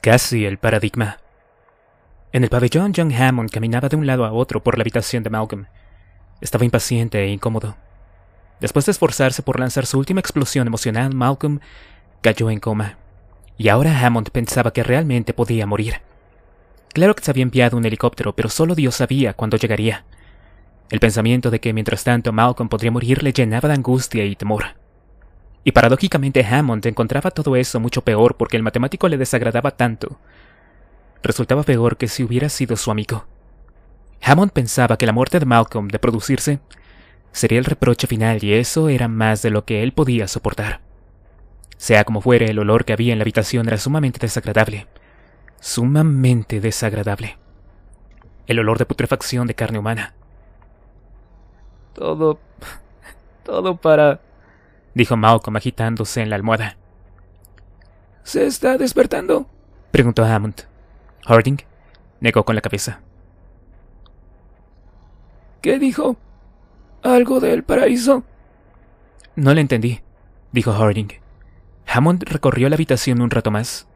casi el paradigma. En el pabellón, John Hammond caminaba de un lado a otro por la habitación de Malcolm. Estaba impaciente e incómodo. Después de esforzarse por lanzar su última explosión emocional, Malcolm cayó en coma. Y ahora Hammond pensaba que realmente podía morir. Claro que se había enviado un helicóptero, pero solo Dios sabía cuándo llegaría. El pensamiento de que mientras tanto Malcolm podría morir le llenaba de angustia y temor. Y paradójicamente Hammond encontraba todo eso mucho peor porque el matemático le desagradaba tanto. Resultaba peor que si hubiera sido su amigo. Hammond pensaba que la muerte de Malcolm, de producirse, sería el reproche final y eso era más de lo que él podía soportar. Sea como fuere, el olor que había en la habitación era sumamente desagradable. Sumamente desagradable. El olor de putrefacción de carne humana. Todo... Todo para dijo Malcolm agitándose en la almohada. ¿Se está despertando? preguntó Hammond. Harding negó con la cabeza. ¿Qué dijo? ¿Algo del paraíso? No le entendí, dijo Harding. Hammond recorrió la habitación un rato más.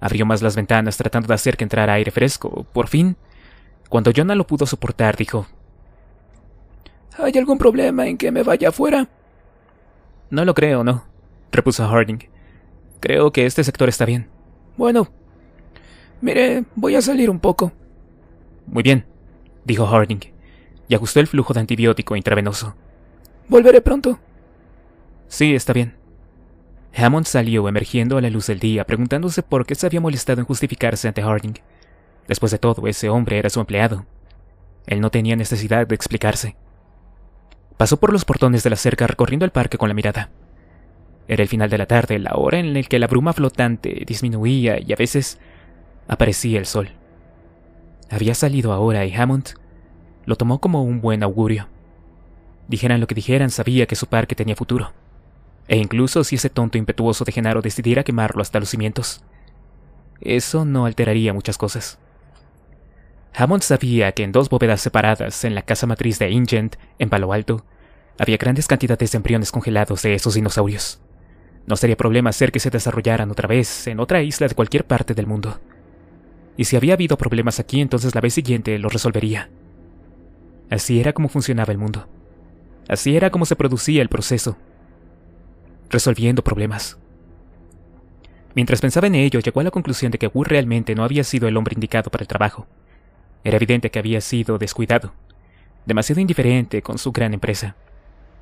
Abrió más las ventanas tratando de hacer que entrara aire fresco. Por fin, cuando Jonah lo pudo soportar, dijo... ¿Hay algún problema en que me vaya afuera? No lo creo, no, repuso Harding. Creo que este sector está bien. Bueno, mire, voy a salir un poco. Muy bien, dijo Harding, y ajustó el flujo de antibiótico intravenoso. Volveré pronto. Sí, está bien. Hammond salió emergiendo a la luz del día, preguntándose por qué se había molestado en justificarse ante Harding. Después de todo, ese hombre era su empleado. Él no tenía necesidad de explicarse. Pasó por los portones de la cerca recorriendo el parque con la mirada. Era el final de la tarde, la hora en la que la bruma flotante disminuía y a veces aparecía el sol. Había salido ahora y Hammond lo tomó como un buen augurio. Dijeran lo que dijeran, sabía que su parque tenía futuro. E incluso si ese tonto impetuoso de Genaro decidiera quemarlo hasta los cimientos, eso no alteraría muchas cosas. Hammond sabía que en dos bóvedas separadas en la casa matriz de Ingent, en Palo Alto, había grandes cantidades de embriones congelados de esos dinosaurios. No sería problema hacer que se desarrollaran otra vez en otra isla de cualquier parte del mundo. Y si había habido problemas aquí, entonces la vez siguiente los resolvería. Así era como funcionaba el mundo. Así era como se producía el proceso. Resolviendo problemas. Mientras pensaba en ello, llegó a la conclusión de que Wu realmente no había sido el hombre indicado para el trabajo. Era evidente que había sido descuidado, demasiado indiferente con su gran empresa,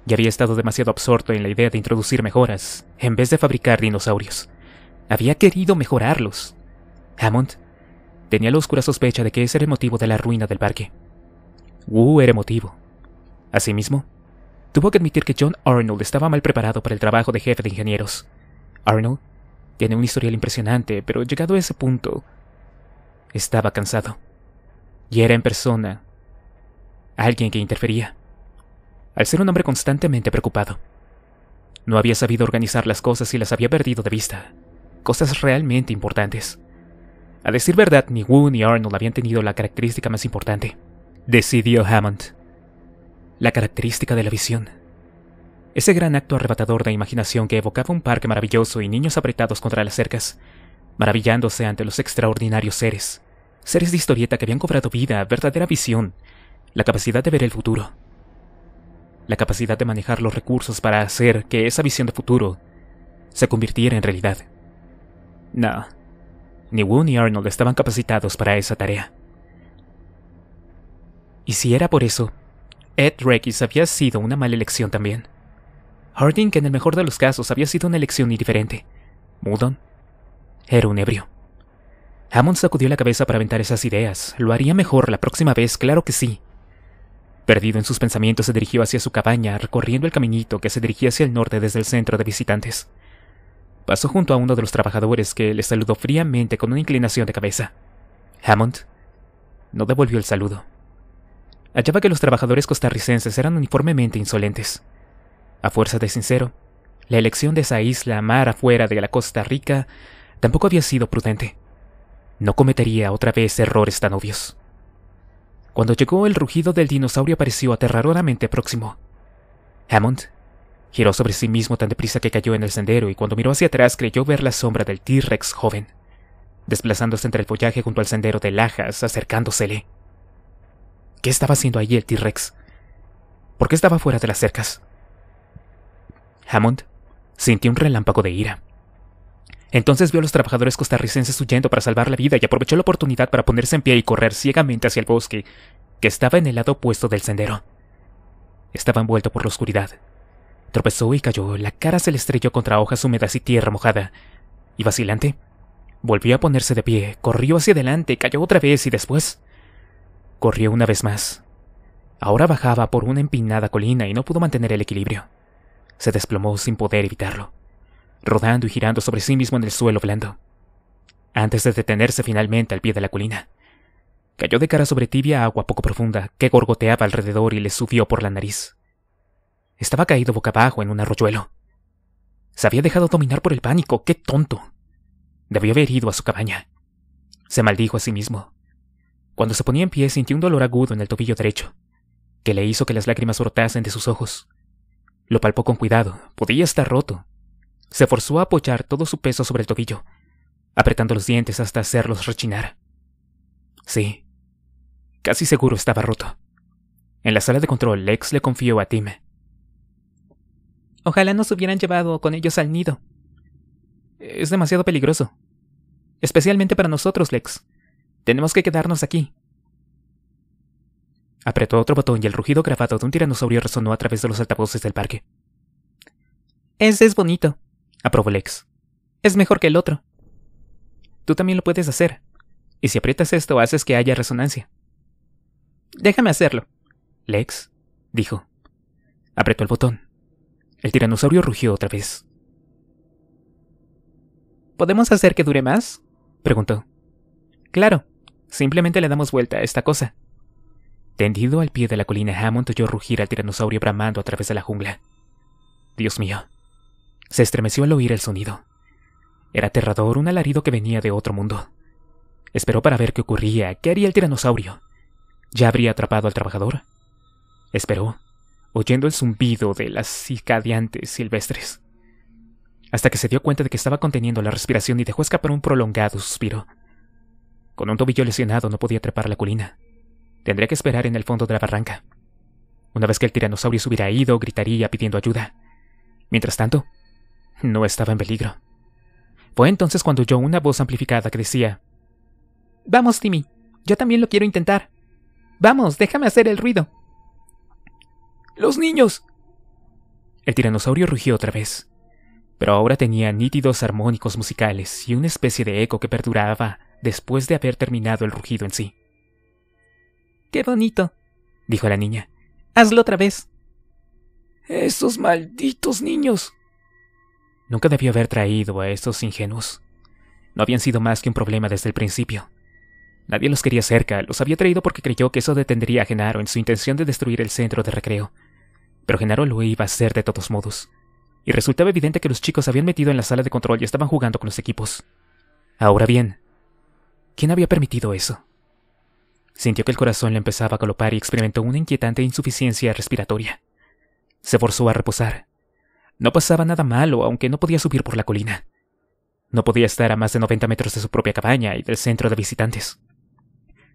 y había estado demasiado absorto en la idea de introducir mejoras en vez de fabricar dinosaurios. Había querido mejorarlos. Hammond tenía la oscura sospecha de que ese era el motivo de la ruina del parque. Wu era emotivo. Asimismo, tuvo que admitir que John Arnold estaba mal preparado para el trabajo de jefe de ingenieros. Arnold tiene un historial impresionante, pero llegado a ese punto, estaba cansado. Y era en persona. Alguien que interfería. Al ser un hombre constantemente preocupado. No había sabido organizar las cosas y las había perdido de vista. Cosas realmente importantes. A decir verdad, ni Wu ni Arnold habían tenido la característica más importante. Decidió Hammond. La característica de la visión. Ese gran acto arrebatador de imaginación que evocaba un parque maravilloso y niños apretados contra las cercas, maravillándose ante los extraordinarios seres, seres de historieta que habían cobrado vida, verdadera visión, la capacidad de ver el futuro, la capacidad de manejar los recursos para hacer que esa visión de futuro se convirtiera en realidad. No, ni Wu ni Arnold estaban capacitados para esa tarea. Y si era por eso, Ed Reckis había sido una mala elección también. Harding, que en el mejor de los casos había sido una elección indiferente. Mudon era un ebrio. Hammond sacudió la cabeza para aventar esas ideas. Lo haría mejor la próxima vez, claro que sí. Perdido en sus pensamientos, se dirigió hacia su cabaña, recorriendo el caminito que se dirigía hacia el norte desde el centro de visitantes. Pasó junto a uno de los trabajadores que le saludó fríamente con una inclinación de cabeza. Hammond no devolvió el saludo. Hallaba que los trabajadores costarricenses eran uniformemente insolentes. A fuerza de sincero, la elección de esa isla mar afuera de la Costa Rica tampoco había sido prudente no cometería otra vez errores tan obvios. Cuando llegó el rugido del dinosaurio apareció aterradoramente próximo. Hammond giró sobre sí mismo tan deprisa que cayó en el sendero y cuando miró hacia atrás creyó ver la sombra del T-Rex joven, desplazándose entre el follaje junto al sendero de lajas, acercándosele. ¿Qué estaba haciendo ahí el T-Rex? ¿Por qué estaba fuera de las cercas? Hammond sintió un relámpago de ira. Entonces vio a los trabajadores costarricenses huyendo para salvar la vida y aprovechó la oportunidad para ponerse en pie y correr ciegamente hacia el bosque, que estaba en el lado opuesto del sendero. Estaba envuelto por la oscuridad. Tropezó y cayó, la cara se le estrelló contra hojas húmedas y tierra mojada. Y vacilante, volvió a ponerse de pie, corrió hacia adelante, cayó otra vez y después... Corrió una vez más. Ahora bajaba por una empinada colina y no pudo mantener el equilibrio. Se desplomó sin poder evitarlo rodando y girando sobre sí mismo en el suelo blando. Antes de detenerse finalmente al pie de la colina, cayó de cara sobre tibia agua poco profunda que gorgoteaba alrededor y le subió por la nariz. Estaba caído boca abajo en un arroyuelo. Se había dejado dominar por el pánico, qué tonto. Debió haber ido a su cabaña. Se maldijo a sí mismo. Cuando se ponía en pie sintió un dolor agudo en el tobillo derecho, que le hizo que las lágrimas brotasen de sus ojos. Lo palpó con cuidado, podía estar roto, se forzó a apoyar todo su peso sobre el tobillo, apretando los dientes hasta hacerlos rechinar. Sí, casi seguro estaba roto. En la sala de control, Lex le confió a Tim. Ojalá nos hubieran llevado con ellos al nido. Es demasiado peligroso. Especialmente para nosotros, Lex. Tenemos que quedarnos aquí. Apretó otro botón y el rugido grabado de un tiranosaurio resonó a través de los altavoces del parque. Ese es bonito, aprobó Lex. Es mejor que el otro. Tú también lo puedes hacer. Y si aprietas esto, haces que haya resonancia. Déjame hacerlo. Lex, dijo. Apretó el botón. El tiranosaurio rugió otra vez. ¿Podemos hacer que dure más? preguntó. Claro, simplemente le damos vuelta a esta cosa. Tendido al pie de la colina, Hammond oyó rugir al tiranosaurio bramando a través de la jungla. Dios mío, se estremeció al oír el sonido. Era aterrador un alarido que venía de otro mundo. Esperó para ver qué ocurría, qué haría el tiranosaurio. ¿Ya habría atrapado al trabajador? Esperó, oyendo el zumbido de las cicadeantes silvestres, hasta que se dio cuenta de que estaba conteniendo la respiración y dejó escapar un prolongado suspiro. Con un tobillo lesionado no podía trepar la colina. Tendría que esperar en el fondo de la barranca. Una vez que el tiranosaurio se hubiera ido, gritaría pidiendo ayuda. Mientras tanto, no estaba en peligro. Fue entonces cuando oyó una voz amplificada que decía, Vamos, Timmy, yo también lo quiero intentar. Vamos, déjame hacer el ruido. ¡Los niños! El tiranosaurio rugió otra vez, pero ahora tenía nítidos armónicos musicales y una especie de eco que perduraba después de haber terminado el rugido en sí. ¡Qué bonito! dijo la niña. Hazlo otra vez. Esos malditos niños. Nunca debió haber traído a estos ingenuos. No habían sido más que un problema desde el principio. Nadie los quería cerca, los había traído porque creyó que eso detendría a Genaro en su intención de destruir el centro de recreo. Pero Genaro lo iba a hacer de todos modos. Y resultaba evidente que los chicos habían metido en la sala de control y estaban jugando con los equipos. Ahora bien, ¿quién había permitido eso? Sintió que el corazón le empezaba a galopar y experimentó una inquietante insuficiencia respiratoria. Se forzó a reposar. No pasaba nada malo, aunque no podía subir por la colina. No podía estar a más de 90 metros de su propia cabaña y del centro de visitantes.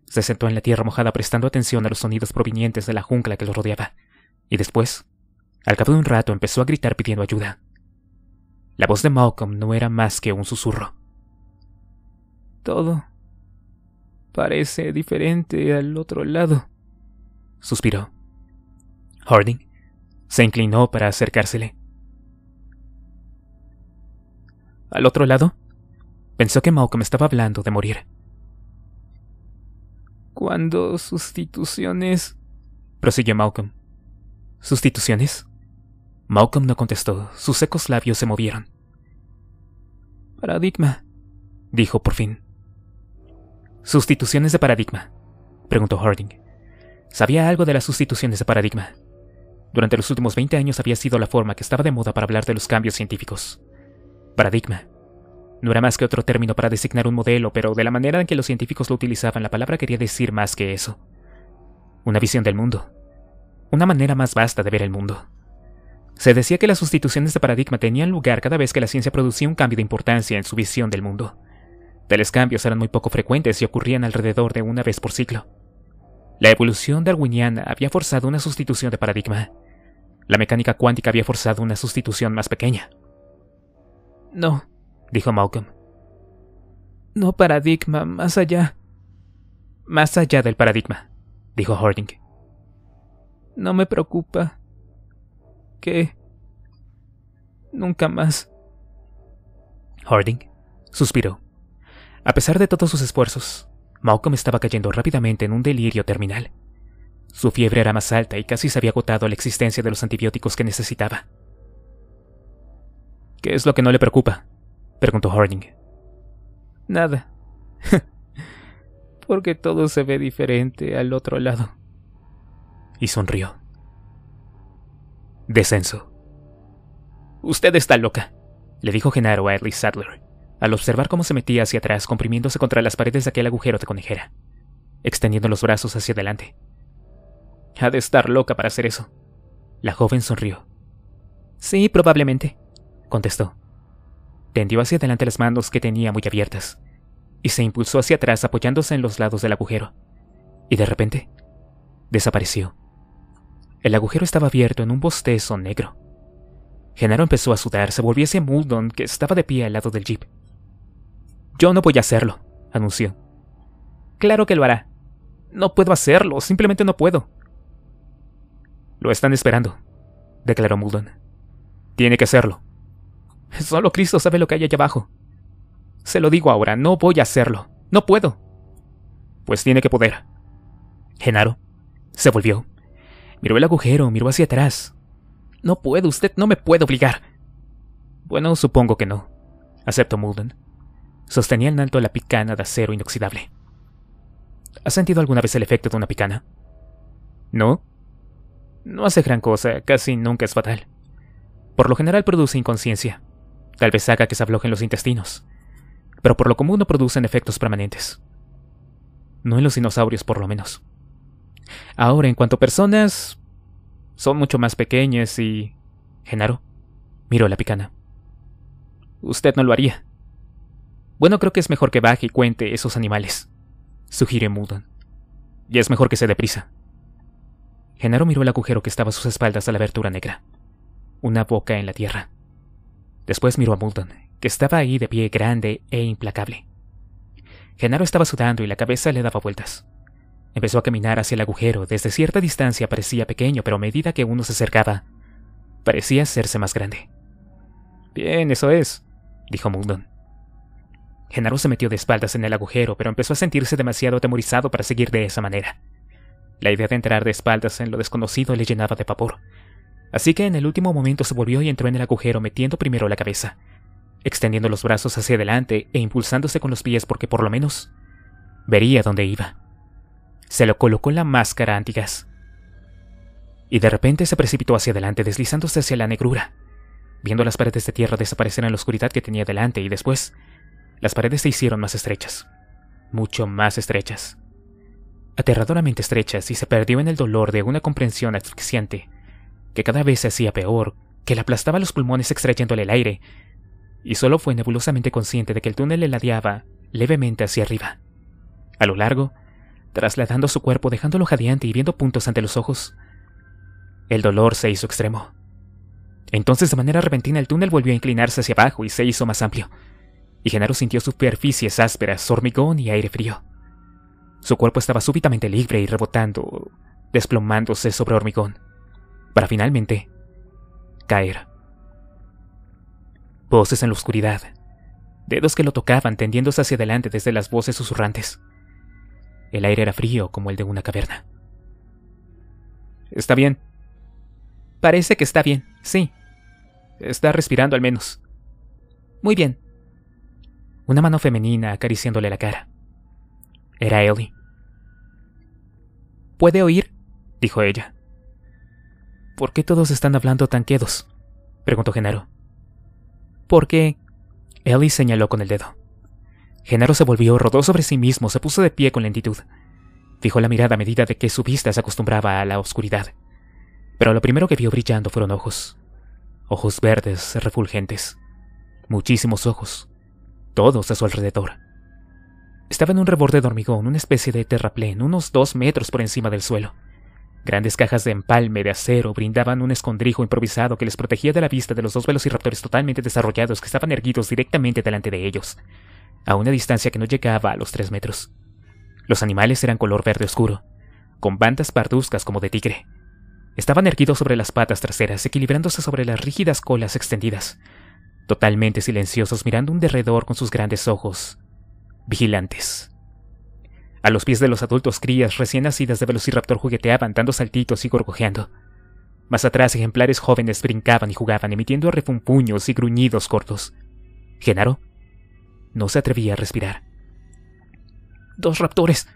Se sentó en la tierra mojada prestando atención a los sonidos provenientes de la jungla que lo rodeaba, y después, al cabo de un rato, empezó a gritar pidiendo ayuda. La voz de Malcolm no era más que un susurro. Todo parece diferente al otro lado, suspiró. Harding se inclinó para acercársele. al otro lado, pensó que Malcolm estaba hablando de morir. —¿Cuándo sustituciones... prosiguió Malcolm. ¿Sustituciones? Malcolm no contestó, sus secos labios se movieron. Paradigma, dijo por fin. ¿Sustituciones de paradigma? preguntó Harding. Sabía algo de las sustituciones de paradigma. Durante los últimos 20 años había sido la forma que estaba de moda para hablar de los cambios científicos. Paradigma. No era más que otro término para designar un modelo, pero de la manera en que los científicos lo utilizaban, la palabra quería decir más que eso. Una visión del mundo. Una manera más vasta de ver el mundo. Se decía que las sustituciones de paradigma tenían lugar cada vez que la ciencia producía un cambio de importancia en su visión del mundo. Tales cambios eran muy poco frecuentes y ocurrían alrededor de una vez por ciclo. La evolución darwiniana había forzado una sustitución de paradigma. La mecánica cuántica había forzado una sustitución más pequeña. No, dijo Malcolm. No paradigma, más allá. Más allá del paradigma, dijo Harding. No me preocupa. ¿Qué? Nunca más. Harding suspiró. A pesar de todos sus esfuerzos, Malcolm estaba cayendo rápidamente en un delirio terminal. Su fiebre era más alta y casi se había agotado la existencia de los antibióticos que necesitaba. ¿Qué es lo que no le preocupa? preguntó Harding. Nada. Porque todo se ve diferente al otro lado. Y sonrió. Descenso. Usted está loca, le dijo Genaro a Ellie Sadler, al observar cómo se metía hacia atrás comprimiéndose contra las paredes de aquel agujero de conejera, extendiendo los brazos hacia adelante. Ha de estar loca para hacer eso. La joven sonrió. Sí, probablemente contestó. Tendió hacia adelante las manos que tenía muy abiertas, y se impulsó hacia atrás apoyándose en los lados del agujero. Y de repente, desapareció. El agujero estaba abierto en un bostezo negro. Genaro empezó a sudar, se volvió hacia Muldon, que estaba de pie al lado del jeep. Yo no voy a hacerlo, anunció. Claro que lo hará. No puedo hacerlo, simplemente no puedo. Lo están esperando, declaró Muldon. Tiene que hacerlo. Solo Cristo sabe lo que hay allá abajo. Se lo digo ahora, no voy a hacerlo. No puedo. Pues tiene que poder. Genaro se volvió. Miró el agujero, miró hacia atrás. No puedo, usted no me puede obligar. Bueno, supongo que no, aceptó Mulden. Sostenía en alto la picana de acero inoxidable. ¿Has sentido alguna vez el efecto de una picana? No. No hace gran cosa, casi nunca es fatal. Por lo general produce inconsciencia. Tal vez haga que se aflojen los intestinos, pero por lo común no producen efectos permanentes. No en los dinosaurios por lo menos. Ahora, en cuanto a personas, son mucho más pequeñas y... Genaro, miró la picana. Usted no lo haría. Bueno, creo que es mejor que baje y cuente esos animales, sugirió Mudan. Y es mejor que se deprisa. Genaro miró el agujero que estaba a sus espaldas a la abertura negra. Una boca en la tierra. Después miró a Muldoon, que estaba ahí de pie grande e implacable. Genaro estaba sudando y la cabeza le daba vueltas. Empezó a caminar hacia el agujero. Desde cierta distancia parecía pequeño, pero a medida que uno se acercaba, parecía hacerse más grande. Bien, eso es, dijo Muldoon. Genaro se metió de espaldas en el agujero, pero empezó a sentirse demasiado atemorizado para seguir de esa manera. La idea de entrar de espaldas en lo desconocido le llenaba de pavor, Así que en el último momento se volvió y entró en el agujero metiendo primero la cabeza, extendiendo los brazos hacia adelante e impulsándose con los pies porque por lo menos vería dónde iba. Se lo colocó la máscara antigas. Y de repente se precipitó hacia adelante, deslizándose hacia la negrura, viendo las paredes de tierra desaparecer en la oscuridad que tenía delante y después las paredes se hicieron más estrechas, mucho más estrechas, aterradoramente estrechas y se perdió en el dolor de una comprensión asfixiante que cada vez se hacía peor, que le aplastaba los pulmones extrayéndole el aire, y solo fue nebulosamente consciente de que el túnel le ladeaba levemente hacia arriba. A lo largo, trasladando su cuerpo, dejándolo jadeante y viendo puntos ante los ojos. El dolor se hizo extremo. Entonces, de manera repentina, el túnel volvió a inclinarse hacia abajo y se hizo más amplio. Y Genaro sintió superficies ásperas, hormigón y aire frío. Su cuerpo estaba súbitamente libre y rebotando, desplomándose sobre hormigón para finalmente caer. Voces en la oscuridad, dedos que lo tocaban tendiéndose hacia adelante desde las voces susurrantes. El aire era frío como el de una caverna. Está bien. Parece que está bien, sí. Está respirando al menos. Muy bien. Una mano femenina acariciándole la cara. Era Ellie. ¿Puede oír? dijo ella. ¿Por qué todos están hablando tan quedos? preguntó Genaro. ¿Por qué? Ellie señaló con el dedo. Genaro se volvió, rodó sobre sí mismo, se puso de pie con lentitud. Fijó la mirada a medida de que su vista se acostumbraba a la oscuridad. Pero lo primero que vio brillando fueron ojos. Ojos verdes, refulgentes. Muchísimos ojos. Todos a su alrededor. Estaba en un reborde de hormigón, una especie de terraplén, unos dos metros por encima del suelo. Grandes cajas de empalme de acero brindaban un escondrijo improvisado que les protegía de la vista de los dos velociraptores totalmente desarrollados que estaban erguidos directamente delante de ellos, a una distancia que no llegaba a los tres metros. Los animales eran color verde oscuro, con bandas parduzcas como de tigre. Estaban erguidos sobre las patas traseras, equilibrándose sobre las rígidas colas extendidas, totalmente silenciosos mirando un derredor con sus grandes ojos, vigilantes. A los pies de los adultos crías recién nacidas de Velociraptor jugueteaban dando saltitos y gorgojeando. Más atrás ejemplares jóvenes brincaban y jugaban emitiendo refunfuños y gruñidos cortos. Genaro no se atrevía a respirar. Dos raptores.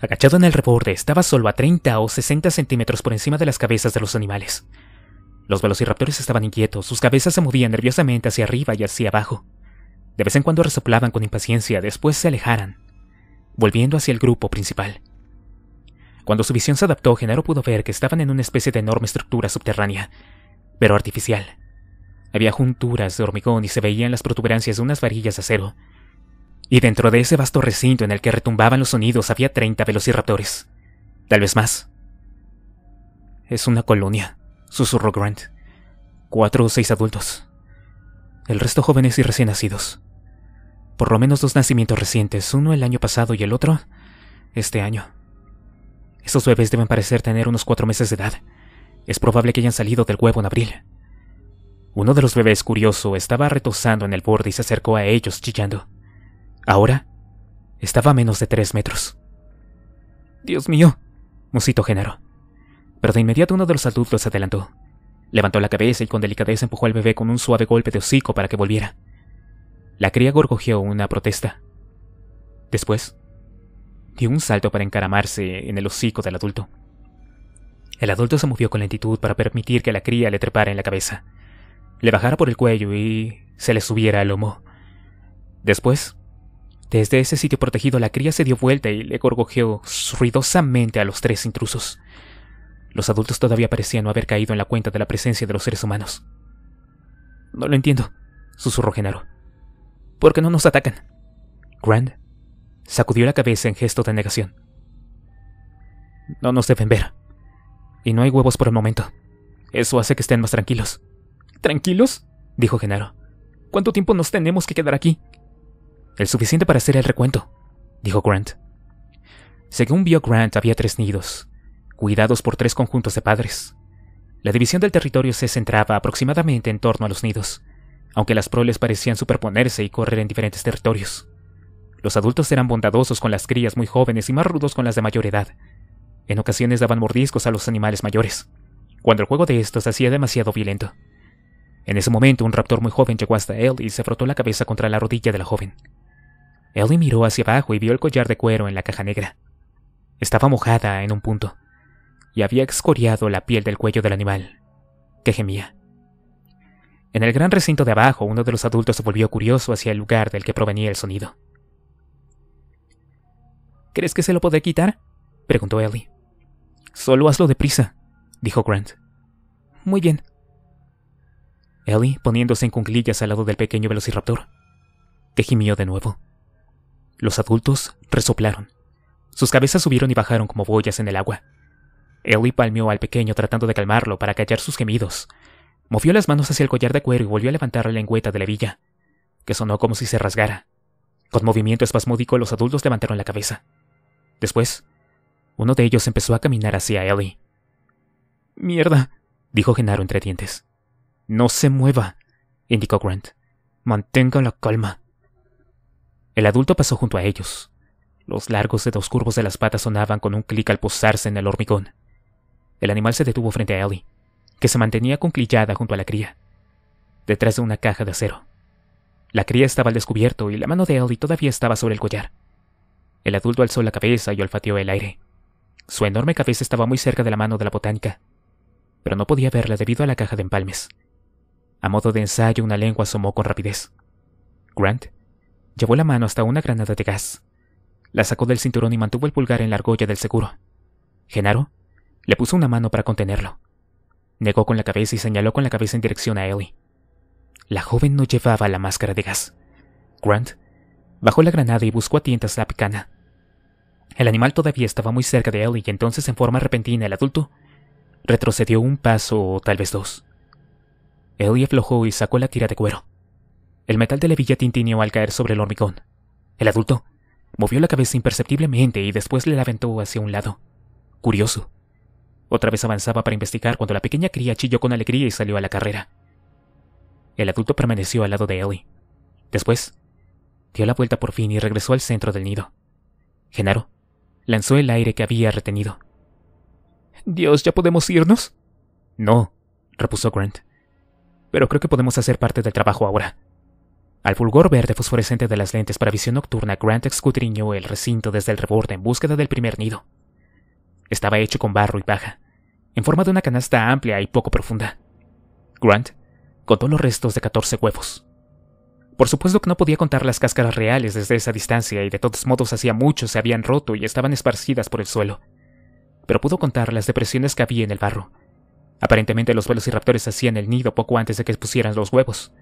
Agachado en el reborde estaba solo a 30 o 60 centímetros por encima de las cabezas de los animales. Los velociraptores estaban inquietos, sus cabezas se movían nerviosamente hacia arriba y hacia abajo. De vez en cuando resoplaban con impaciencia, después se alejaran, volviendo hacia el grupo principal. Cuando su visión se adaptó, Genaro pudo ver que estaban en una especie de enorme estructura subterránea, pero artificial. Había junturas de hormigón y se veían las protuberancias de unas varillas de acero. Y dentro de ese vasto recinto en el que retumbaban los sonidos había treinta velociraptores. Tal vez más. Es una colonia, susurró Grant. Cuatro o seis adultos. El resto jóvenes y recién nacidos por lo menos dos nacimientos recientes, uno el año pasado y el otro este año. Esos bebés deben parecer tener unos cuatro meses de edad. Es probable que hayan salido del huevo en abril. Uno de los bebés, curioso, estaba retosando en el borde y se acercó a ellos chillando. Ahora, estaba a menos de tres metros. Dios mío, musito Genaro. Pero de inmediato uno de los adultos los adelantó. Levantó la cabeza y con delicadeza empujó al bebé con un suave golpe de hocico para que volviera. La cría gorgojeó una protesta. Después, dio un salto para encaramarse en el hocico del adulto. El adulto se movió con lentitud para permitir que la cría le trepara en la cabeza, le bajara por el cuello y se le subiera al lomo. Después, desde ese sitio protegido, la cría se dio vuelta y le gorgojeó ruidosamente a los tres intrusos. Los adultos todavía parecían no haber caído en la cuenta de la presencia de los seres humanos. No lo entiendo, susurró Genaro porque no nos atacan. Grant sacudió la cabeza en gesto de negación. No nos deben ver. Y no hay huevos por el momento. Eso hace que estén más tranquilos. ¿Tranquilos? dijo Genaro. ¿Cuánto tiempo nos tenemos que quedar aquí? El suficiente para hacer el recuento, dijo Grant. Según vio Grant, había tres nidos, cuidados por tres conjuntos de padres. La división del territorio se centraba aproximadamente en torno a los nidos, aunque las proles parecían superponerse y correr en diferentes territorios. Los adultos eran bondadosos con las crías muy jóvenes y más rudos con las de mayor edad. En ocasiones daban mordiscos a los animales mayores, cuando el juego de estos hacía demasiado violento. En ese momento un raptor muy joven llegó hasta él y se frotó la cabeza contra la rodilla de la joven. Ellie miró hacia abajo y vio el collar de cuero en la caja negra. Estaba mojada en un punto, y había excoriado la piel del cuello del animal, que gemía. En el gran recinto de abajo, uno de los adultos se volvió curioso hacia el lugar del que provenía el sonido. ¿Crees que se lo podré quitar? preguntó Ellie. Solo hazlo deprisa, dijo Grant. Muy bien. Ellie, poniéndose en cunclillas al lado del pequeño velociraptor, que gimió de nuevo. Los adultos resoplaron. Sus cabezas subieron y bajaron como boyas en el agua. Ellie palmeó al pequeño tratando de calmarlo para callar sus gemidos, Movió las manos hacia el collar de cuero y volvió a levantar la lengüeta de la villa, que sonó como si se rasgara. Con movimiento espasmódico, los adultos levantaron la cabeza. Después, uno de ellos empezó a caminar hacia Ellie. Mierda, dijo Genaro entre dientes. No se mueva, indicó Grant. Mantenga la calma. El adulto pasó junto a ellos. Los largos dedos curvos de las patas sonaban con un clic al posarse en el hormigón. El animal se detuvo frente a Ellie que se mantenía conclillada junto a la cría, detrás de una caja de acero. La cría estaba al descubierto y la mano de Ellie todavía estaba sobre el collar. El adulto alzó la cabeza y olfateó el aire. Su enorme cabeza estaba muy cerca de la mano de la botánica, pero no podía verla debido a la caja de empalmes. A modo de ensayo, una lengua asomó con rapidez. Grant llevó la mano hasta una granada de gas. La sacó del cinturón y mantuvo el pulgar en la argolla del seguro. Genaro le puso una mano para contenerlo. Negó con la cabeza y señaló con la cabeza en dirección a Ellie. La joven no llevaba la máscara de gas. Grant bajó la granada y buscó a tientas la picana. El animal todavía estaba muy cerca de Ellie y entonces en forma repentina el adulto retrocedió un paso o tal vez dos. Ellie aflojó y sacó la tira de cuero. El metal de la villa tintineó al caer sobre el hormigón. El adulto movió la cabeza imperceptiblemente y después le la aventó hacia un lado. Curioso, otra vez avanzaba para investigar cuando la pequeña cría chilló con alegría y salió a la carrera. El adulto permaneció al lado de Ellie. Después, dio la vuelta por fin y regresó al centro del nido. Genaro lanzó el aire que había retenido. Dios, ¿ya podemos irnos? No, repuso Grant. Pero creo que podemos hacer parte del trabajo ahora. Al fulgor verde fosforescente de las lentes para visión nocturna, Grant escudriñó el recinto desde el reborde en búsqueda del primer nido. Estaba hecho con barro y paja, en forma de una canasta amplia y poco profunda. Grant contó los restos de 14 huevos. Por supuesto que no podía contar las cáscaras reales desde esa distancia y de todos modos hacía mucho se habían roto y estaban esparcidas por el suelo. Pero pudo contar las depresiones que había en el barro. Aparentemente los y raptores hacían el nido poco antes de que pusieran los huevos,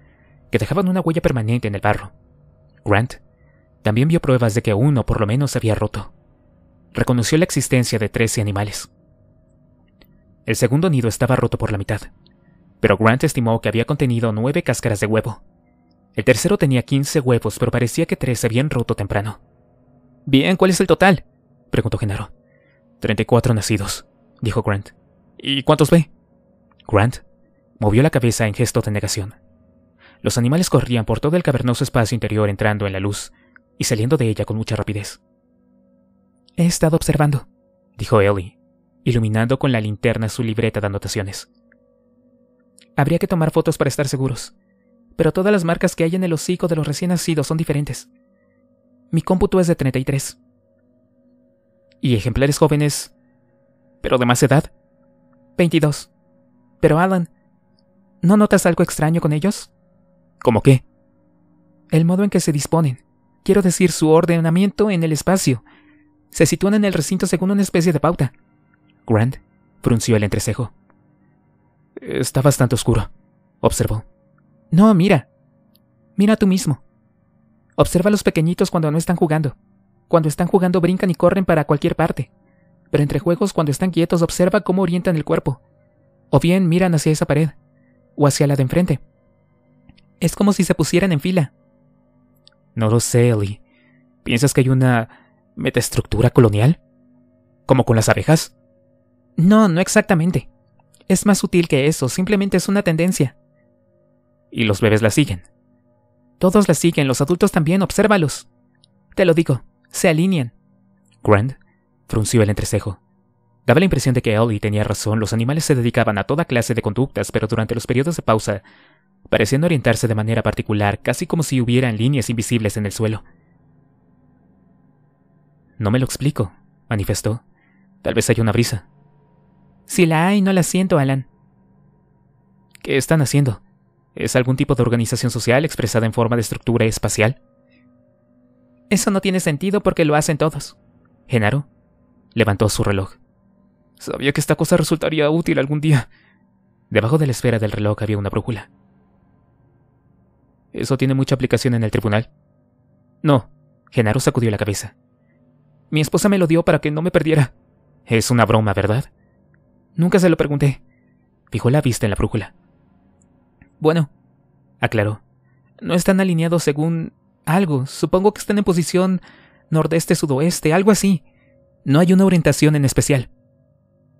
que dejaban una huella permanente en el barro. Grant también vio pruebas de que uno por lo menos se había roto reconoció la existencia de trece animales. El segundo nido estaba roto por la mitad, pero Grant estimó que había contenido nueve cáscaras de huevo. El tercero tenía quince huevos, pero parecía que tres se habían roto temprano. Bien, ¿cuál es el total? preguntó Genaro. cuatro nacidos, dijo Grant. ¿Y cuántos ve? Grant movió la cabeza en gesto de negación. Los animales corrían por todo el cavernoso espacio interior entrando en la luz y saliendo de ella con mucha rapidez. He estado observando, dijo Ellie, iluminando con la linterna su libreta de anotaciones. Habría que tomar fotos para estar seguros, pero todas las marcas que hay en el hocico de los recién nacidos son diferentes. Mi cómputo es de 33. ¿Y ejemplares jóvenes? ¿Pero de más edad? 22. Pero Alan, ¿no notas algo extraño con ellos? ¿Cómo qué? El modo en que se disponen. Quiero decir su ordenamiento en el espacio se sitúan en el recinto según una especie de pauta. Grant frunció el entrecejo. Está bastante oscuro, observó. No, mira. Mira tú mismo. Observa a los pequeñitos cuando no están jugando. Cuando están jugando brincan y corren para cualquier parte. Pero entre juegos, cuando están quietos, observa cómo orientan el cuerpo. O bien miran hacia esa pared, o hacia la de enfrente. Es como si se pusieran en fila. No lo sé, Ellie. ¿Piensas que hay una ¿Metaestructura colonial? ¿Como con las abejas? No, no exactamente. Es más sutil que eso, simplemente es una tendencia. Y los bebés la siguen. Todos la siguen, los adultos también, obsérvalos. Te lo digo, se alinean. Grant frunció el entrecejo. Daba la impresión de que Ellie tenía razón, los animales se dedicaban a toda clase de conductas, pero durante los periodos de pausa parecían orientarse de manera particular, casi como si hubieran líneas invisibles en el suelo. No me lo explico, manifestó. Tal vez haya una brisa. Si la hay, no la siento, Alan. ¿Qué están haciendo? ¿Es algún tipo de organización social expresada en forma de estructura espacial? Eso no tiene sentido porque lo hacen todos. Genaro levantó su reloj. Sabía que esta cosa resultaría útil algún día. Debajo de la esfera del reloj había una brújula. Eso tiene mucha aplicación en el tribunal. No, Genaro sacudió la cabeza. Mi esposa me lo dio para que no me perdiera. Es una broma, ¿verdad? Nunca se lo pregunté. Fijó la vista en la brújula. Bueno, aclaró. No están alineados según algo. Supongo que están en posición nordeste-sudoeste, algo así. No hay una orientación en especial.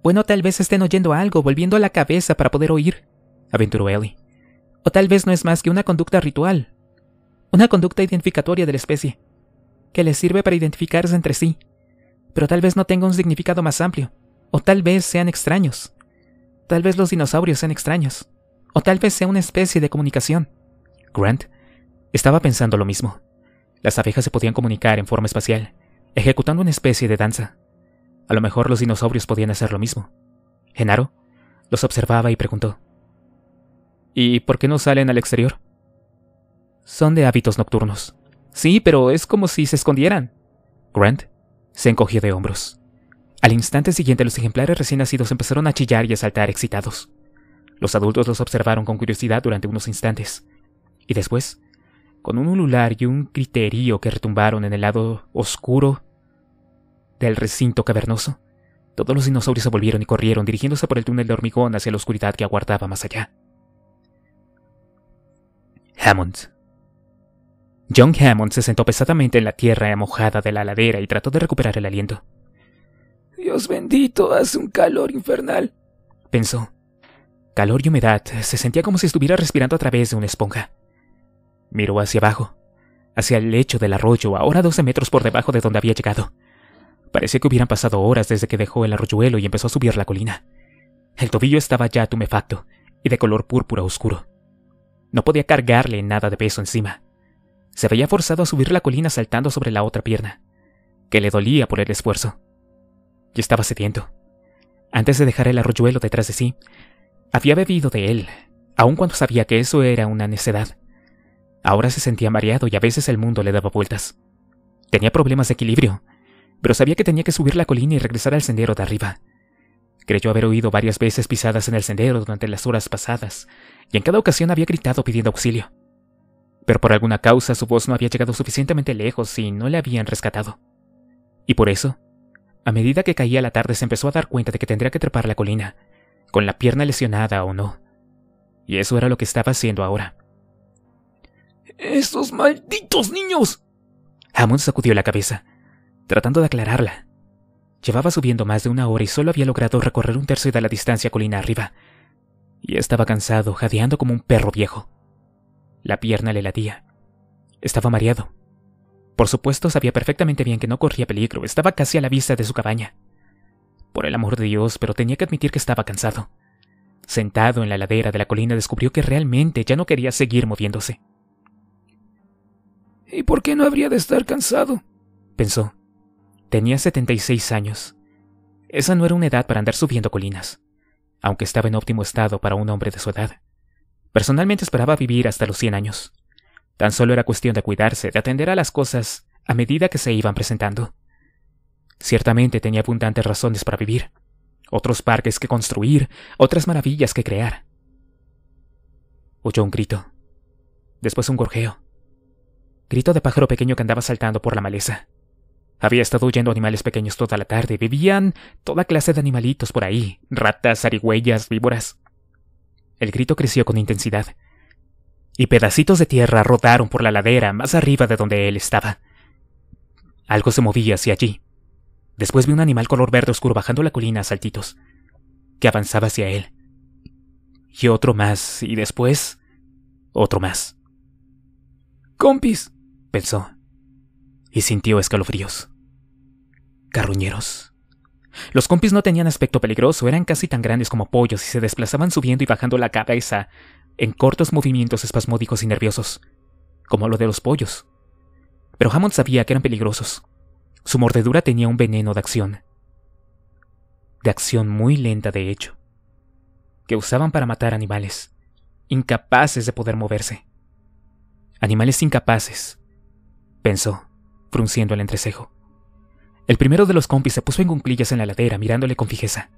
Bueno, tal vez estén oyendo algo, volviendo la cabeza para poder oír, aventuró Ellie. O tal vez no es más que una conducta ritual, una conducta identificatoria de la especie que les sirve para identificarse entre sí, pero tal vez no tenga un significado más amplio, o tal vez sean extraños. Tal vez los dinosaurios sean extraños, o tal vez sea una especie de comunicación. Grant estaba pensando lo mismo. Las abejas se podían comunicar en forma espacial, ejecutando una especie de danza. A lo mejor los dinosaurios podían hacer lo mismo. Genaro los observaba y preguntó. ¿Y por qué no salen al exterior? Son de hábitos nocturnos. Sí, pero es como si se escondieran. Grant se encogió de hombros. Al instante siguiente los ejemplares recién nacidos empezaron a chillar y a saltar excitados. Los adultos los observaron con curiosidad durante unos instantes. Y después, con un ulular y un criterio que retumbaron en el lado oscuro del recinto cavernoso, todos los dinosaurios se volvieron y corrieron dirigiéndose por el túnel de hormigón hacia la oscuridad que aguardaba más allá. Hammond John Hammond se sentó pesadamente en la tierra mojada de la ladera y trató de recuperar el aliento. Dios bendito, hace un calor infernal, pensó. Calor y humedad, se sentía como si estuviera respirando a través de una esponja. Miró hacia abajo, hacia el lecho del arroyo, ahora 12 metros por debajo de donde había llegado. Parecía que hubieran pasado horas desde que dejó el arroyuelo y empezó a subir la colina. El tobillo estaba ya tumefacto y de color púrpura oscuro. No podía cargarle nada de peso encima se veía forzado a subir la colina saltando sobre la otra pierna, que le dolía por el esfuerzo. Y estaba sediento. Antes de dejar el arroyuelo detrás de sí, había bebido de él, aun cuando sabía que eso era una necedad. Ahora se sentía mareado y a veces el mundo le daba vueltas. Tenía problemas de equilibrio, pero sabía que tenía que subir la colina y regresar al sendero de arriba. Creyó haber oído varias veces pisadas en el sendero durante las horas pasadas, y en cada ocasión había gritado pidiendo auxilio pero por alguna causa su voz no había llegado suficientemente lejos y no le habían rescatado. Y por eso, a medida que caía la tarde se empezó a dar cuenta de que tendría que trepar la colina, con la pierna lesionada o no. Y eso era lo que estaba haciendo ahora. ¡Estos malditos niños! Hammond sacudió la cabeza, tratando de aclararla. Llevaba subiendo más de una hora y solo había logrado recorrer un tercio de la distancia colina arriba. Y estaba cansado, jadeando como un perro viejo. La pierna le latía. Estaba mareado. Por supuesto, sabía perfectamente bien que no corría peligro, estaba casi a la vista de su cabaña. Por el amor de Dios, pero tenía que admitir que estaba cansado. Sentado en la ladera de la colina descubrió que realmente ya no quería seguir moviéndose. ¿Y por qué no habría de estar cansado? pensó. Tenía 76 años. Esa no era una edad para andar subiendo colinas, aunque estaba en óptimo estado para un hombre de su edad. Personalmente esperaba vivir hasta los 100 años. Tan solo era cuestión de cuidarse, de atender a las cosas a medida que se iban presentando. Ciertamente tenía abundantes razones para vivir, otros parques que construir, otras maravillas que crear. Oyó un grito, después un gorjeo. Grito de pájaro pequeño que andaba saltando por la maleza. Había estado huyendo animales pequeños toda la tarde, vivían toda clase de animalitos por ahí, ratas, arigüeyas, víboras. El grito creció con intensidad. Y pedacitos de tierra rodaron por la ladera más arriba de donde él estaba. Algo se movía hacia allí. Después vi un animal color verde oscuro bajando la colina a saltitos, que avanzaba hacia él. Y otro más, y después otro más. Compis, pensó, y sintió escalofríos. —¡Carruñeros! Los compis no tenían aspecto peligroso, eran casi tan grandes como pollos y se desplazaban subiendo y bajando la cabeza en cortos movimientos espasmódicos y nerviosos, como lo de los pollos. Pero Hammond sabía que eran peligrosos. Su mordedura tenía un veneno de acción. De acción muy lenta, de hecho. Que usaban para matar animales, incapaces de poder moverse. Animales incapaces, pensó, frunciendo el entrecejo. El primero de los compis se puso en cumplillas en la ladera mirándole con fijeza.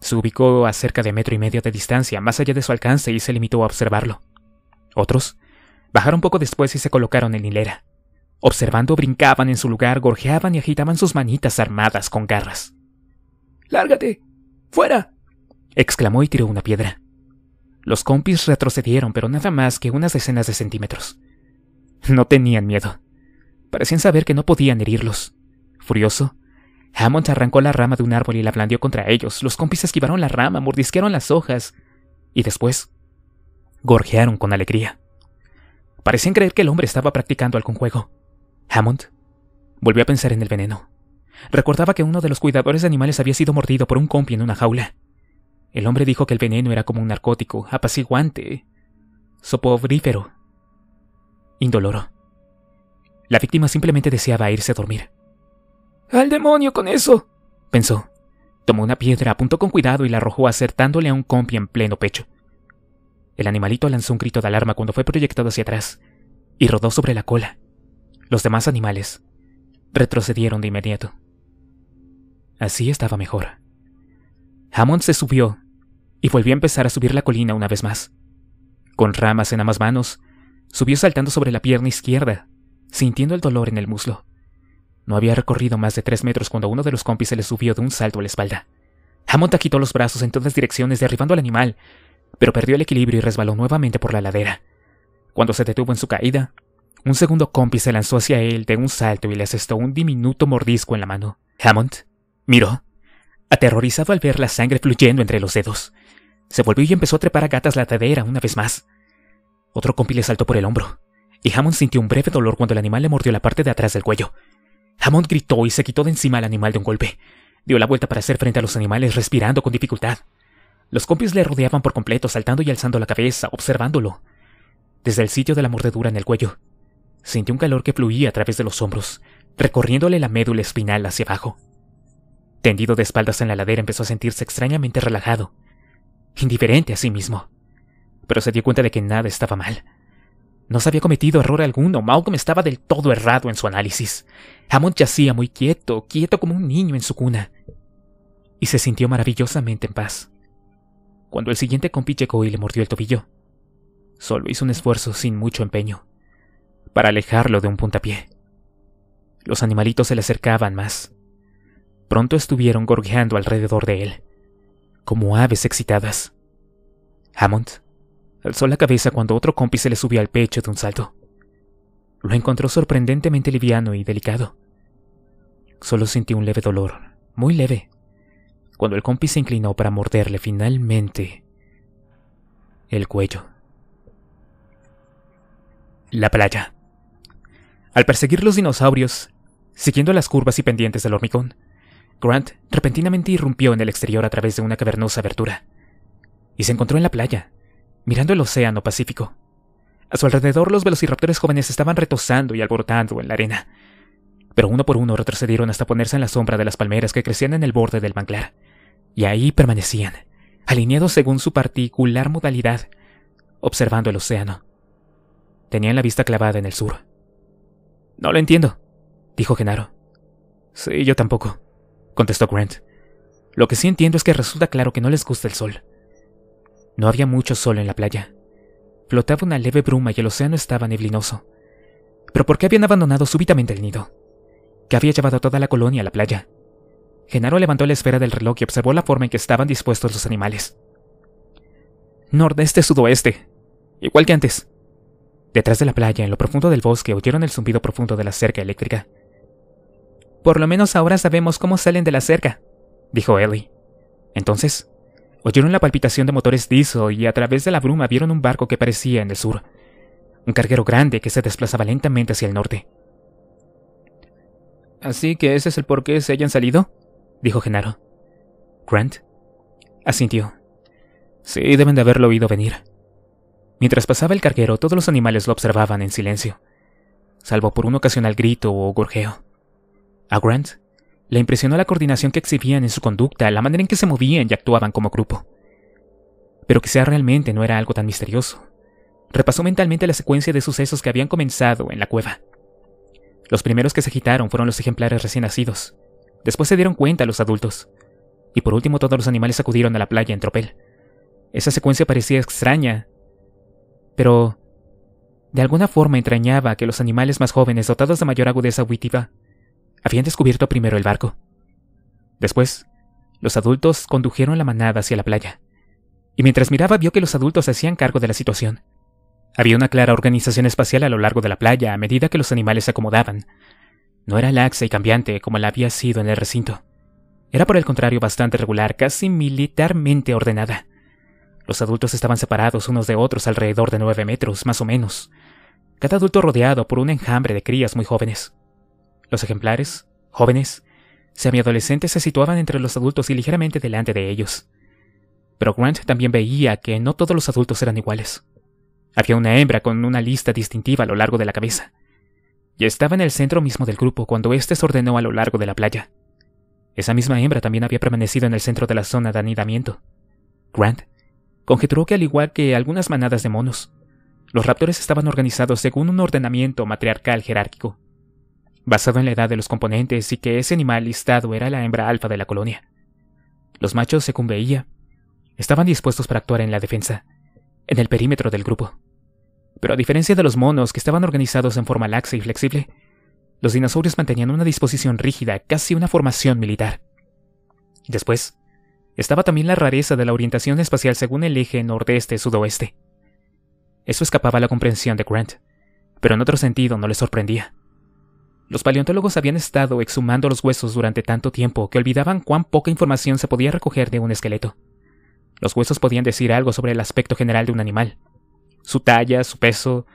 Se ubicó a cerca de metro y medio de distancia, más allá de su alcance, y se limitó a observarlo. Otros bajaron poco después y se colocaron en hilera. Observando, brincaban en su lugar, gorjeaban y agitaban sus manitas armadas con garras. ¡Lárgate! ¡Fuera! exclamó y tiró una piedra. Los compis retrocedieron, pero nada más que unas decenas de centímetros. No tenían miedo. Parecían saber que no podían herirlos. Furioso, Hammond arrancó la rama de un árbol y la blandió contra ellos. Los compis esquivaron la rama, mordisquearon las hojas y después gorjearon con alegría. Parecían creer que el hombre estaba practicando algún juego. Hammond volvió a pensar en el veneno. Recordaba que uno de los cuidadores de animales había sido mordido por un compi en una jaula. El hombre dijo que el veneno era como un narcótico, apaciguante, soporífero, indoloro. La víctima simplemente deseaba irse a dormir. Al demonio con eso, pensó. Tomó una piedra, apuntó con cuidado y la arrojó acertándole a un compi en pleno pecho. El animalito lanzó un grito de alarma cuando fue proyectado hacia atrás y rodó sobre la cola. Los demás animales retrocedieron de inmediato. Así estaba mejor. Hammond se subió y volvió a empezar a subir la colina una vez más. Con ramas en ambas manos, subió saltando sobre la pierna izquierda, sintiendo el dolor en el muslo. No había recorrido más de tres metros cuando uno de los compis se le subió de un salto a la espalda. Hammond agitó los brazos en todas direcciones derribando al animal, pero perdió el equilibrio y resbaló nuevamente por la ladera. Cuando se detuvo en su caída, un segundo compi se lanzó hacia él de un salto y le asestó un diminuto mordisco en la mano. Hammond miró, aterrorizado al ver la sangre fluyendo entre los dedos. Se volvió y empezó a trepar a gatas la ladera una vez más. Otro compi le saltó por el hombro, y Hammond sintió un breve dolor cuando el animal le mordió la parte de atrás del cuello. Hammond gritó y se quitó de encima al animal de un golpe. Dio la vuelta para hacer frente a los animales respirando con dificultad. Los compis le rodeaban por completo, saltando y alzando la cabeza, observándolo. Desde el sitio de la mordedura en el cuello, sintió un calor que fluía a través de los hombros, recorriéndole la médula espinal hacia abajo. Tendido de espaldas en la ladera empezó a sentirse extrañamente relajado, indiferente a sí mismo, pero se dio cuenta de que nada estaba mal. No se había cometido error alguno. Malcolm estaba del todo errado en su análisis. Hammond yacía muy quieto, quieto como un niño en su cuna. Y se sintió maravillosamente en paz. Cuando el siguiente compi llegó y le mordió el tobillo, solo hizo un esfuerzo sin mucho empeño para alejarlo de un puntapié. Los animalitos se le acercaban más. Pronto estuvieron gorjeando alrededor de él, como aves excitadas. Hammond Alzó la cabeza cuando otro cómplice se le subió al pecho de un salto. Lo encontró sorprendentemente liviano y delicado. Solo sintió un leve dolor, muy leve, cuando el cómplice se inclinó para morderle finalmente el cuello. La playa. Al perseguir los dinosaurios, siguiendo las curvas y pendientes del hormigón, Grant repentinamente irrumpió en el exterior a través de una cavernosa abertura y se encontró en la playa, mirando el océano Pacífico. A su alrededor los velociraptores jóvenes estaban retosando y alborotando en la arena, pero uno por uno retrocedieron hasta ponerse en la sombra de las palmeras que crecían en el borde del manglar, y ahí permanecían, alineados según su particular modalidad, observando el océano. Tenían la vista clavada en el sur. No lo entiendo, dijo Genaro. Sí, yo tampoco, contestó Grant. Lo que sí entiendo es que resulta claro que no les gusta el sol. No había mucho sol en la playa. Flotaba una leve bruma y el océano estaba neblinoso. ¿Pero por qué habían abandonado súbitamente el nido? ¿Qué había llevado a toda la colonia a la playa. Genaro levantó la esfera del reloj y observó la forma en que estaban dispuestos los animales. Nordeste-sudoeste, igual que antes. Detrás de la playa, en lo profundo del bosque, oyeron el zumbido profundo de la cerca eléctrica. Por lo menos ahora sabemos cómo salen de la cerca, dijo Ellie. Entonces, Oyeron la palpitación de motores diesel y a través de la bruma vieron un barco que parecía en el sur. Un carguero grande que se desplazaba lentamente hacia el norte. Así que ese es el por qué se hayan salido, dijo Genaro. Grant asintió. Sí, deben de haberlo oído venir. Mientras pasaba el carguero, todos los animales lo observaban en silencio, salvo por un ocasional grito o gorjeo. A Grant le impresionó la coordinación que exhibían en su conducta, la manera en que se movían y actuaban como grupo. Pero quizá realmente no era algo tan misterioso. Repasó mentalmente la secuencia de sucesos que habían comenzado en la cueva. Los primeros que se agitaron fueron los ejemplares recién nacidos. Después se dieron cuenta los adultos. Y por último todos los animales acudieron a la playa en tropel. Esa secuencia parecía extraña, pero de alguna forma entrañaba que los animales más jóvenes dotados de mayor agudeza auditiva habían descubierto primero el barco. Después, los adultos condujeron la manada hacia la playa, y mientras miraba vio que los adultos hacían cargo de la situación. Había una clara organización espacial a lo largo de la playa a medida que los animales se acomodaban. No era laxa y cambiante como la había sido en el recinto. Era por el contrario bastante regular, casi militarmente ordenada. Los adultos estaban separados unos de otros alrededor de nueve metros, más o menos. Cada adulto rodeado por un enjambre de crías muy jóvenes. Los ejemplares, jóvenes, semiadolescentes se situaban entre los adultos y ligeramente delante de ellos. Pero Grant también veía que no todos los adultos eran iguales. Había una hembra con una lista distintiva a lo largo de la cabeza. Y estaba en el centro mismo del grupo cuando éste se ordenó a lo largo de la playa. Esa misma hembra también había permanecido en el centro de la zona de anidamiento. Grant conjeturó que al igual que algunas manadas de monos, los raptores estaban organizados según un ordenamiento matriarcal jerárquico basado en la edad de los componentes y que ese animal listado era la hembra alfa de la colonia. Los machos, según veía, estaban dispuestos para actuar en la defensa, en el perímetro del grupo. Pero a diferencia de los monos, que estaban organizados en forma laxa y flexible, los dinosaurios mantenían una disposición rígida, casi una formación militar. Después, estaba también la rareza de la orientación espacial según el eje nordeste-sudoeste. Eso escapaba a la comprensión de Grant, pero en otro sentido no le sorprendía. Los paleontólogos habían estado exhumando los huesos durante tanto tiempo que olvidaban cuán poca información se podía recoger de un esqueleto. Los huesos podían decir algo sobre el aspecto general de un animal, su talla, su peso,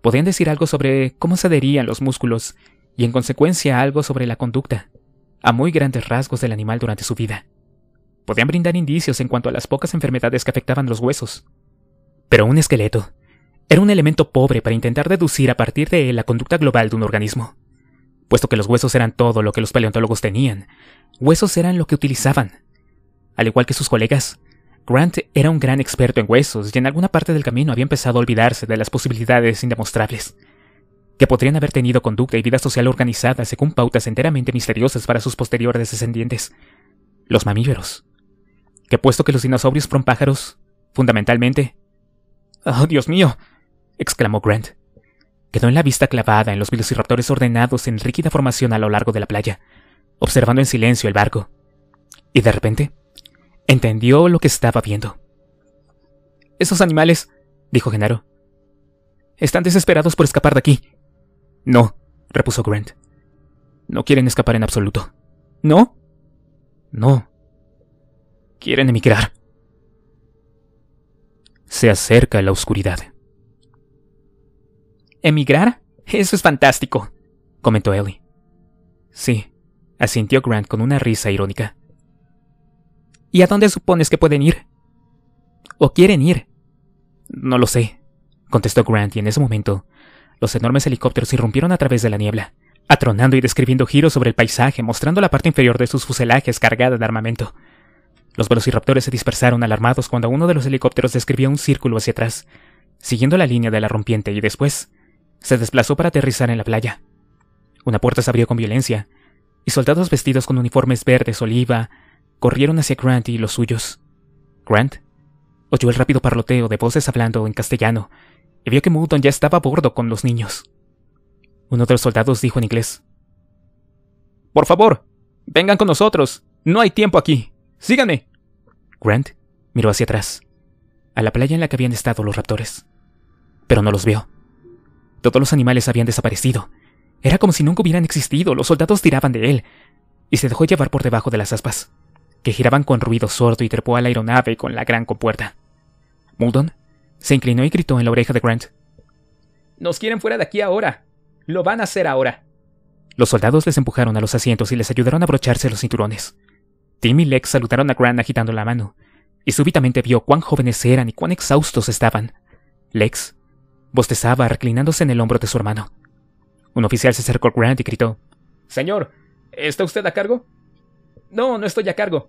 podían decir algo sobre cómo se adherían los músculos y en consecuencia algo sobre la conducta, a muy grandes rasgos del animal durante su vida. Podían brindar indicios en cuanto a las pocas enfermedades que afectaban los huesos. Pero un esqueleto era un elemento pobre para intentar deducir a partir de él la conducta global de un organismo puesto que los huesos eran todo lo que los paleontólogos tenían. Huesos eran lo que utilizaban. Al igual que sus colegas, Grant era un gran experto en huesos y en alguna parte del camino había empezado a olvidarse de las posibilidades indemostrables, que podrían haber tenido conducta y vida social organizada según pautas enteramente misteriosas para sus posteriores descendientes, los mamíferos. Que puesto que los dinosaurios fueron pájaros, fundamentalmente... ¡Oh, Dios mío! exclamó Grant. Quedó en la vista clavada en los velociraptores ordenados en rígida formación a lo largo de la playa, observando en silencio el barco. Y de repente, entendió lo que estaba viendo. Esos animales, dijo Genaro, están desesperados por escapar de aquí. No, repuso Grant. No quieren escapar en absoluto. ¿No? No. Quieren emigrar. Se acerca la oscuridad. ¿Emigrar? Eso es fantástico, comentó Ellie. Sí, asintió Grant con una risa irónica. ¿Y a dónde supones que pueden ir? ¿O quieren ir? No lo sé, contestó Grant y en ese momento los enormes helicópteros irrumpieron a través de la niebla, atronando y describiendo giros sobre el paisaje, mostrando la parte inferior de sus fuselajes cargada de armamento. Los velociraptores se dispersaron alarmados cuando uno de los helicópteros describió un círculo hacia atrás, siguiendo la línea de la rompiente y después se desplazó para aterrizar en la playa. Una puerta se abrió con violencia, y soldados vestidos con uniformes verdes oliva corrieron hacia Grant y los suyos. Grant oyó el rápido parloteo de voces hablando en castellano y vio que Mouton ya estaba a bordo con los niños. Uno de los soldados dijo en inglés: Por favor, vengan con nosotros. No hay tiempo aquí. Síganme. Grant miró hacia atrás, a la playa en la que habían estado los raptores, pero no los vio. Todos los animales habían desaparecido. Era como si nunca hubieran existido, los soldados tiraban de él, y se dejó llevar por debajo de las aspas, que giraban con ruido sordo y trepó a la aeronave con la gran compuerta. Muldon se inclinó y gritó en la oreja de Grant. Nos quieren fuera de aquí ahora. Lo van a hacer ahora. Los soldados les empujaron a los asientos y les ayudaron a abrocharse los cinturones. Tim y Lex saludaron a Grant agitando la mano, y súbitamente vio cuán jóvenes eran y cuán exhaustos estaban. Lex Bostezaba, reclinándose en el hombro de su hermano. Un oficial se acercó a Grant y gritó: Señor, ¿está usted a cargo? No, no estoy a cargo.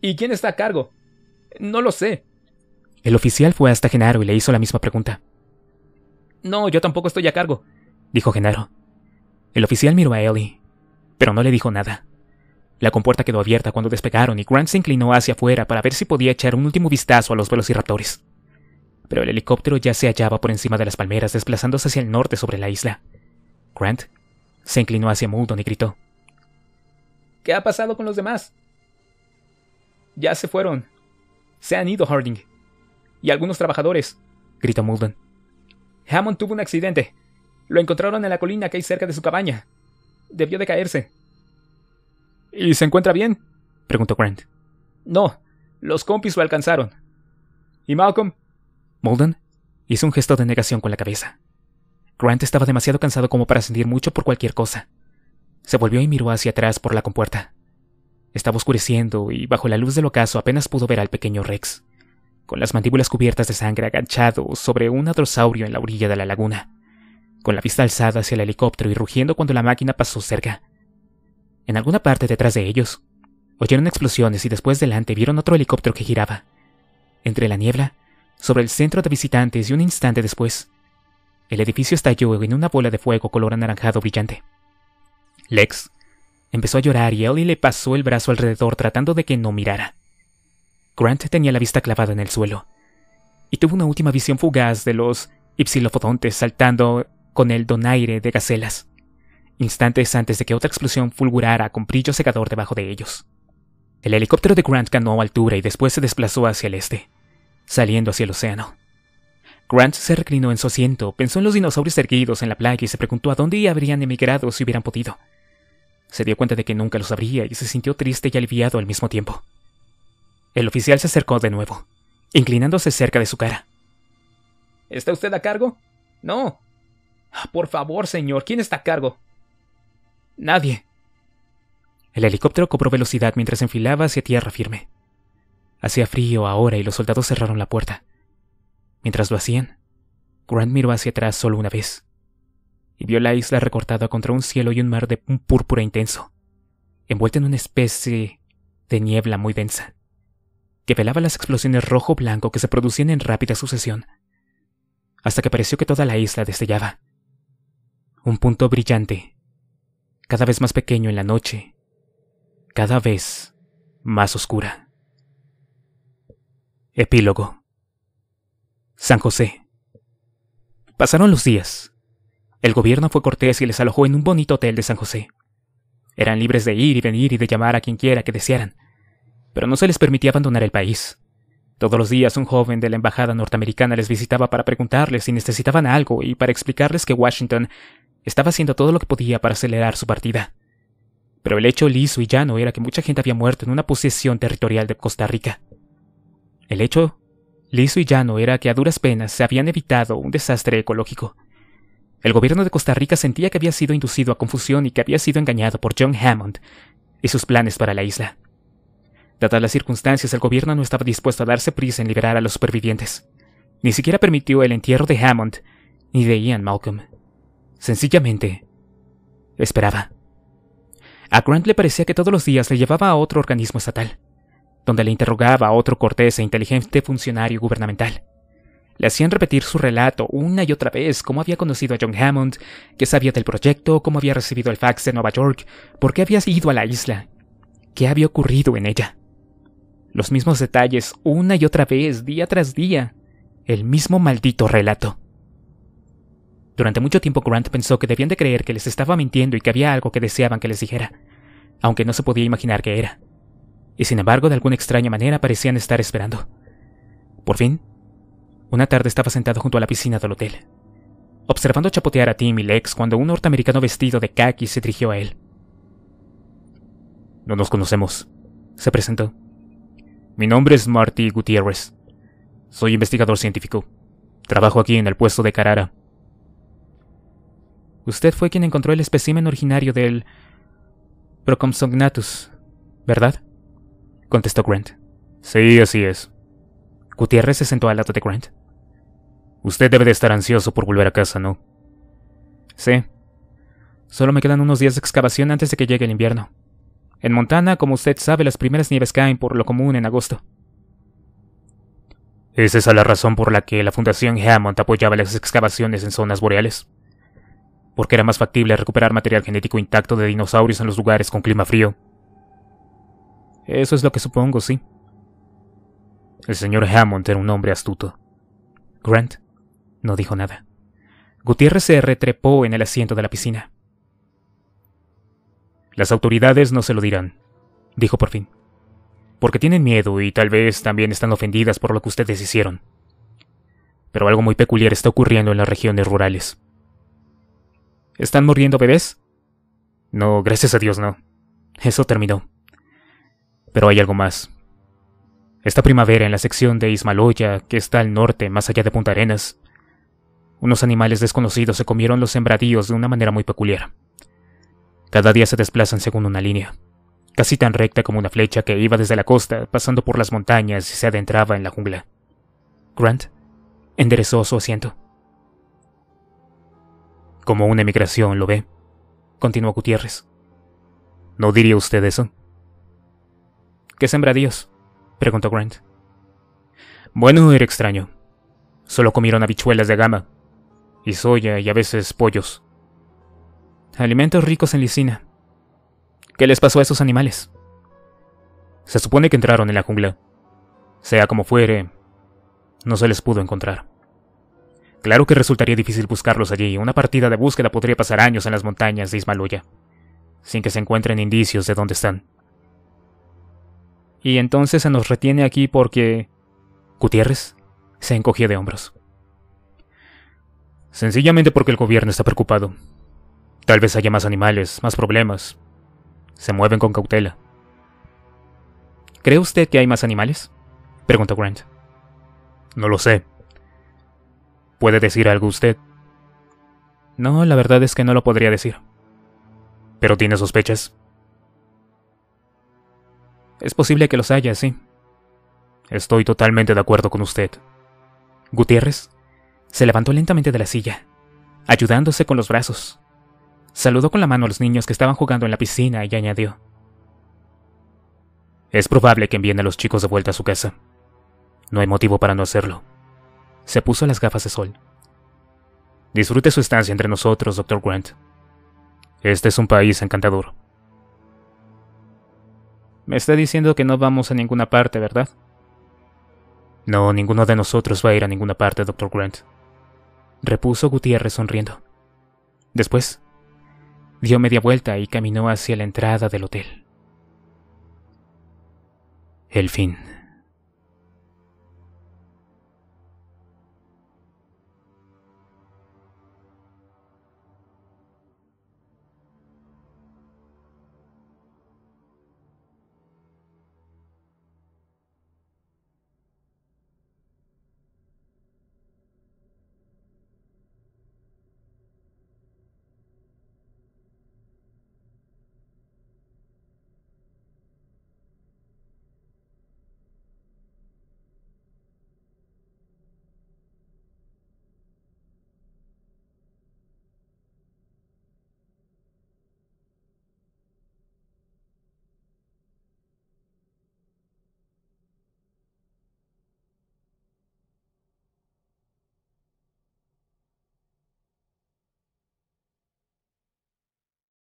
¿Y quién está a cargo? No lo sé. El oficial fue hasta Genaro y le hizo la misma pregunta. No, yo tampoco estoy a cargo, dijo Genaro. El oficial miró a Ellie, pero no le dijo nada. La compuerta quedó abierta cuando despegaron y Grant se inclinó hacia afuera para ver si podía echar un último vistazo a los velociraptores pero el helicóptero ya se hallaba por encima de las palmeras desplazándose hacia el norte sobre la isla. Grant se inclinó hacia Muldoon y gritó. ¿Qué ha pasado con los demás? Ya se fueron. Se han ido Harding. Y algunos trabajadores, gritó Muldoon. Hammond tuvo un accidente. Lo encontraron en la colina que hay cerca de su cabaña. Debió de caerse. ¿Y se encuentra bien? preguntó Grant. No, los compis lo alcanzaron. ¿Y Malcolm? Molden hizo un gesto de negación con la cabeza. Grant estaba demasiado cansado como para sentir mucho por cualquier cosa. Se volvió y miró hacia atrás por la compuerta. Estaba oscureciendo y bajo la luz del ocaso apenas pudo ver al pequeño Rex, con las mandíbulas cubiertas de sangre agachado sobre un adrosaurio en la orilla de la laguna, con la vista alzada hacia el helicóptero y rugiendo cuando la máquina pasó cerca. En alguna parte detrás de ellos, oyeron explosiones y después delante vieron otro helicóptero que giraba. Entre la niebla, sobre el centro de visitantes y un instante después, el edificio estalló en una bola de fuego color anaranjado brillante. Lex empezó a llorar y Ellie le pasó el brazo alrededor tratando de que no mirara. Grant tenía la vista clavada en el suelo y tuvo una última visión fugaz de los ipsilofodontes saltando con el donaire de gacelas, instantes antes de que otra explosión fulgurara con brillo cegador debajo de ellos. El helicóptero de Grant ganó altura y después se desplazó hacia el este saliendo hacia el océano. Grant se reclinó en su asiento, pensó en los dinosaurios erguidos en la playa y se preguntó a dónde habrían emigrado si hubieran podido. Se dio cuenta de que nunca los habría y se sintió triste y aliviado al mismo tiempo. El oficial se acercó de nuevo, inclinándose cerca de su cara. ¿Está usted a cargo? No. Ah, por favor, señor, ¿quién está a cargo? Nadie. El helicóptero cobró velocidad mientras enfilaba hacia tierra firme. Hacía frío ahora y los soldados cerraron la puerta. Mientras lo hacían, Grant miró hacia atrás solo una vez y vio la isla recortada contra un cielo y un mar de un púrpura intenso, envuelta en una especie de niebla muy densa, que velaba las explosiones rojo-blanco que se producían en rápida sucesión, hasta que pareció que toda la isla destellaba. Un punto brillante, cada vez más pequeño en la noche, cada vez más oscura. Epílogo. San José. Pasaron los días. El gobierno fue cortés y les alojó en un bonito hotel de San José. Eran libres de ir y venir y de llamar a quien quiera que desearan, pero no se les permitía abandonar el país. Todos los días un joven de la embajada norteamericana les visitaba para preguntarles si necesitaban algo y para explicarles que Washington estaba haciendo todo lo que podía para acelerar su partida. Pero el hecho liso y llano era que mucha gente había muerto en una posesión territorial de Costa Rica. El hecho, liso y llano, era que a duras penas se habían evitado un desastre ecológico. El gobierno de Costa Rica sentía que había sido inducido a confusión y que había sido engañado por John Hammond y sus planes para la isla. Dadas las circunstancias, el gobierno no estaba dispuesto a darse prisa en liberar a los supervivientes. Ni siquiera permitió el entierro de Hammond ni de Ian Malcolm. Sencillamente, esperaba. A Grant le parecía que todos los días le llevaba a otro organismo estatal donde le interrogaba a otro cortés e inteligente funcionario gubernamental. Le hacían repetir su relato una y otra vez, cómo había conocido a John Hammond, qué sabía del proyecto, cómo había recibido el fax de Nueva York, por qué había ido a la isla, qué había ocurrido en ella. Los mismos detalles una y otra vez, día tras día, el mismo maldito relato. Durante mucho tiempo Grant pensó que debían de creer que les estaba mintiendo y que había algo que deseaban que les dijera, aunque no se podía imaginar qué era y sin embargo de alguna extraña manera parecían estar esperando. Por fin, una tarde estaba sentado junto a la piscina del hotel, observando chapotear a Tim y Lex cuando un norteamericano vestido de khaki se dirigió a él. No nos conocemos, se presentó. Mi nombre es Marty Gutiérrez. Soy investigador científico. Trabajo aquí en el puesto de Carara. Usted fue quien encontró el espécimen originario del Procomsognathus, ¿verdad? contestó Grant. Sí, así es. Gutiérrez se sentó al lado de Grant. Usted debe de estar ansioso por volver a casa, ¿no? Sí. Solo me quedan unos días de excavación antes de que llegue el invierno. En Montana, como usted sabe, las primeras nieves caen por lo común en agosto. Esa ¿Es la razón por la que la Fundación Hammond apoyaba las excavaciones en zonas boreales? Porque era más factible recuperar material genético intacto de dinosaurios en los lugares con clima frío eso es lo que supongo, sí. El señor Hammond era un hombre astuto. Grant no dijo nada. Gutiérrez se retrepó en el asiento de la piscina. Las autoridades no se lo dirán, dijo por fin, porque tienen miedo y tal vez también están ofendidas por lo que ustedes hicieron. Pero algo muy peculiar está ocurriendo en las regiones rurales. ¿Están muriendo bebés? No, gracias a Dios no. Eso terminó. Pero hay algo más. Esta primavera en la sección de Ismaloya, que está al norte, más allá de Punta Arenas, unos animales desconocidos se comieron los sembradíos de una manera muy peculiar. Cada día se desplazan según una línea, casi tan recta como una flecha que iba desde la costa, pasando por las montañas y se adentraba en la jungla. Grant enderezó su asiento. Como una emigración, lo ve, continuó Gutiérrez. ¿No diría usted eso? ¿Qué Dios? preguntó Grant. Bueno, era extraño. Solo comieron habichuelas de gama, y soya y a veces pollos. Alimentos ricos en lisina. ¿Qué les pasó a esos animales? Se supone que entraron en la jungla. Sea como fuere, no se les pudo encontrar. Claro que resultaría difícil buscarlos allí. Una partida de búsqueda podría pasar años en las montañas de Ismaluya, sin que se encuentren indicios de dónde están y entonces se nos retiene aquí porque... Gutiérrez se encogió de hombros. Sencillamente porque el gobierno está preocupado. Tal vez haya más animales, más problemas. Se mueven con cautela. ¿Cree usted que hay más animales? Preguntó Grant. No lo sé. ¿Puede decir algo usted? No, la verdad es que no lo podría decir. ¿Pero tiene sospechas? Es posible que los haya, sí. Estoy totalmente de acuerdo con usted. Gutiérrez se levantó lentamente de la silla, ayudándose con los brazos. Saludó con la mano a los niños que estaban jugando en la piscina y añadió. Es probable que envíen a los chicos de vuelta a su casa. No hay motivo para no hacerlo. Se puso las gafas de sol. Disfrute su estancia entre nosotros, Dr. Grant. Este es un país encantador. Me está diciendo que no vamos a ninguna parte, ¿verdad? No, ninguno de nosotros va a ir a ninguna parte, doctor Grant. Repuso Gutiérrez sonriendo. Después, dio media vuelta y caminó hacia la entrada del hotel. El fin.